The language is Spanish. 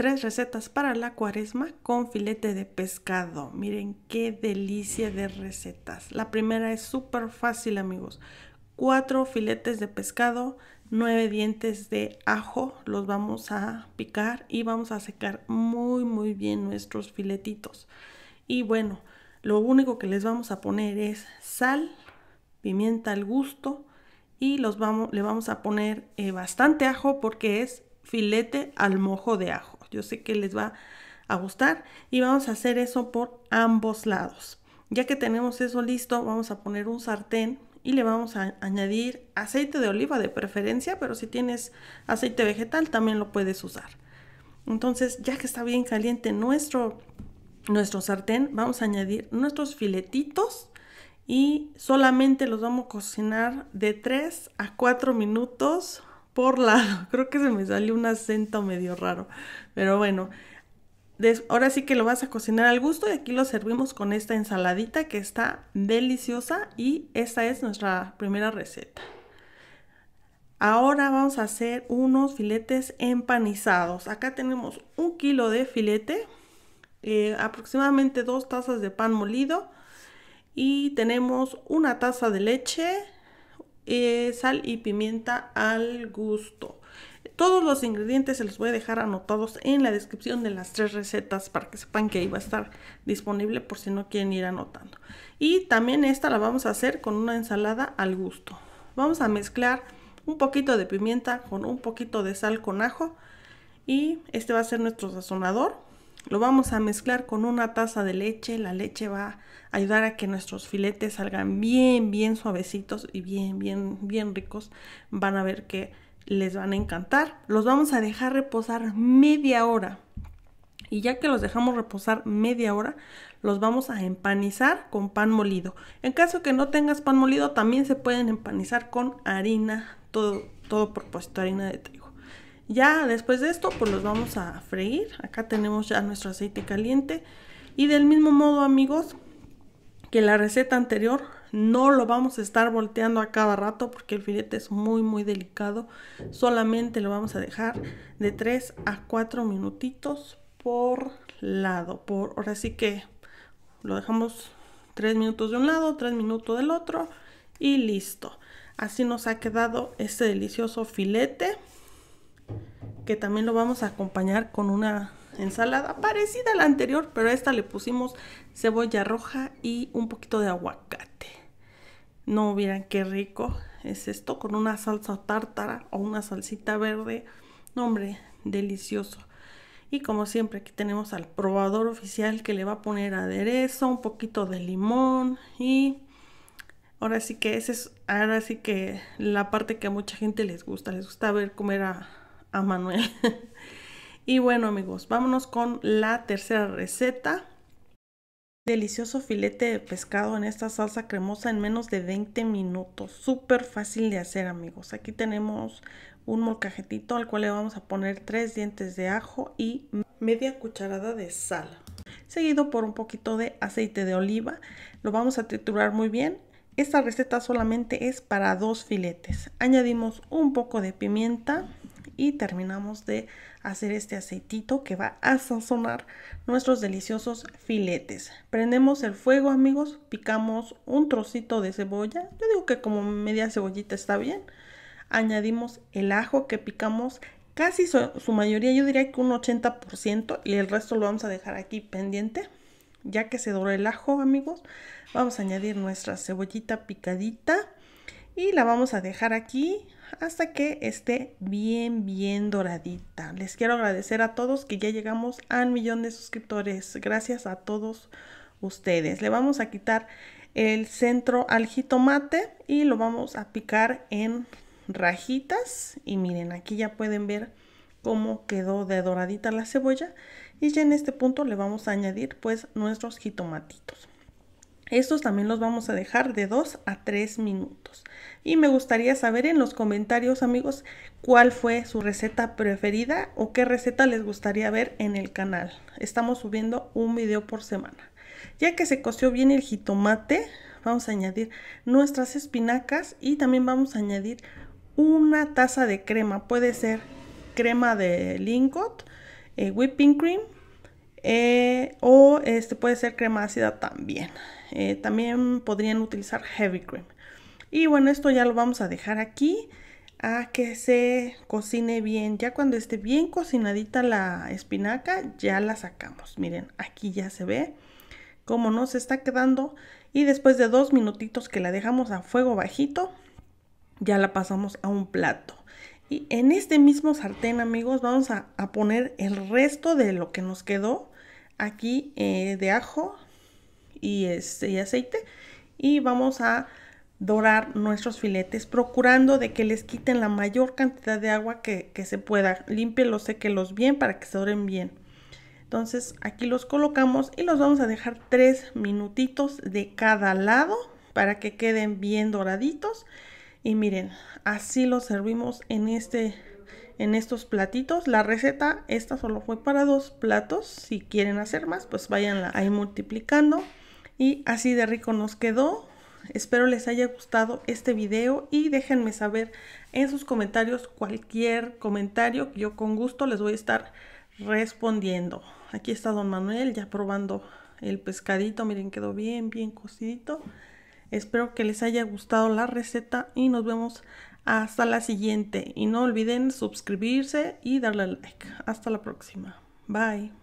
tres recetas para la cuaresma con filete de pescado. Miren qué delicia de recetas. La primera es súper fácil amigos. Cuatro filetes de pescado, nueve dientes de ajo, los vamos a picar y vamos a secar muy muy bien nuestros filetitos. Y bueno, lo único que les vamos a poner es sal, pimienta al gusto y los vamos, le vamos a poner eh, bastante ajo porque es filete al mojo de ajo. Yo sé que les va a gustar y vamos a hacer eso por ambos lados. Ya que tenemos eso listo, vamos a poner un sartén y le vamos a añadir aceite de oliva de preferencia, pero si tienes aceite vegetal también lo puedes usar. Entonces, ya que está bien caliente nuestro, nuestro sartén, vamos a añadir nuestros filetitos y solamente los vamos a cocinar de 3 a 4 minutos por lado. Creo que se me salió un acento medio raro. Pero bueno, ahora sí que lo vas a cocinar al gusto y aquí lo servimos con esta ensaladita que está deliciosa y esta es nuestra primera receta. Ahora vamos a hacer unos filetes empanizados. Acá tenemos un kilo de filete, eh, aproximadamente dos tazas de pan molido y tenemos una taza de leche, eh, sal y pimienta al gusto. Todos los ingredientes se los voy a dejar anotados en la descripción de las tres recetas para que sepan que ahí va a estar disponible por si no quieren ir anotando. Y también esta la vamos a hacer con una ensalada al gusto. Vamos a mezclar un poquito de pimienta con un poquito de sal con ajo y este va a ser nuestro sazonador lo vamos a mezclar con una taza de leche. La leche va a ayudar a que nuestros filetes salgan bien, bien suavecitos y bien, bien, bien ricos. Van a ver que les van a encantar. Los vamos a dejar reposar media hora. Y ya que los dejamos reposar media hora, los vamos a empanizar con pan molido. En caso que no tengas pan molido, también se pueden empanizar con harina, todo, todo propósito, harina de trigo. Ya después de esto, pues los vamos a freír. Acá tenemos ya nuestro aceite caliente. Y del mismo modo, amigos, que la receta anterior, no lo vamos a estar volteando a cada rato porque el filete es muy, muy delicado. Solamente lo vamos a dejar de 3 a 4 minutitos por lado. Por, ahora sí que lo dejamos 3 minutos de un lado, 3 minutos del otro y listo. Así nos ha quedado este delicioso filete que también lo vamos a acompañar con una ensalada parecida a la anterior, pero a esta le pusimos cebolla roja y un poquito de aguacate. No vieran qué rico es esto con una salsa tártara o una salsita verde. No, hombre, delicioso. Y como siempre aquí tenemos al probador oficial que le va a poner aderezo, un poquito de limón y ahora sí que ese es ahora sí que la parte que a mucha gente les gusta, les gusta ver cómo era a Manuel. y bueno amigos, vámonos con la tercera receta. Delicioso filete de pescado en esta salsa cremosa en menos de 20 minutos. Súper fácil de hacer amigos. Aquí tenemos un molcajetito al cual le vamos a poner tres dientes de ajo y media cucharada de sal. Seguido por un poquito de aceite de oliva. Lo vamos a triturar muy bien esta receta solamente es para dos filetes. Añadimos un poco de pimienta, y terminamos de hacer este aceitito que va a sazonar nuestros deliciosos filetes. Prendemos el fuego amigos, picamos un trocito de cebolla, yo digo que como media cebollita está bien. Añadimos el ajo que picamos casi su, mayoría, yo diría que un 80% y el resto lo vamos a dejar aquí pendiente. Ya que se doró el ajo amigos, vamos a añadir nuestra cebollita picadita y la vamos a dejar aquí hasta que esté bien bien doradita les quiero agradecer a todos que ya llegamos al millón de suscriptores gracias a todos ustedes le vamos a quitar el centro al jitomate y lo vamos a picar en rajitas y miren aquí ya pueden ver cómo quedó de doradita la cebolla y ya en este punto le vamos a añadir pues nuestros jitomatitos estos también los vamos a dejar de 2 a 3 minutos. Y me gustaría saber en los comentarios, amigos, cuál fue su receta preferida o qué receta les gustaría ver en el canal. Estamos subiendo un video por semana. Ya que se coció bien el jitomate, vamos a añadir nuestras espinacas y también vamos a añadir una taza de crema. Puede ser crema de lingot, eh, whipping cream eh, o este puede ser crema ácida también. Eh, también podrían utilizar heavy cream. Y bueno, esto ya lo vamos a dejar aquí a que se cocine bien. Ya cuando esté bien cocinadita la espinaca, ya la sacamos. Miren, aquí ya se ve cómo nos está quedando. Y después de dos minutitos que la dejamos a fuego bajito, ya la pasamos a un plato. Y en este mismo sartén, amigos, vamos a, poner el resto de lo que nos quedó aquí eh, de ajo, y, este, aceite y vamos a dorar nuestros filetes procurando de que les quiten la mayor cantidad de agua que, se pueda. Límpielos, séquelos bien para que se doren bien. Entonces aquí los colocamos y los vamos a dejar tres minutitos de cada lado para que queden bien doraditos. Y miren, así los servimos en, este, en estos platitos. La receta, esta solo fue para dos platos. Si quieren hacer más, pues váyanla ahí multiplicando. Y así de rico nos quedó. Espero les haya gustado este video y déjenme saber en sus comentarios cualquier comentario. que Yo con gusto les voy a estar respondiendo. Aquí está don Manuel ya probando el pescadito. Miren, quedó bien, bien cocidito. Espero que les haya gustado la receta y nos vemos hasta la siguiente. Y no olviden suscribirse y darle like. Hasta la próxima. Bye.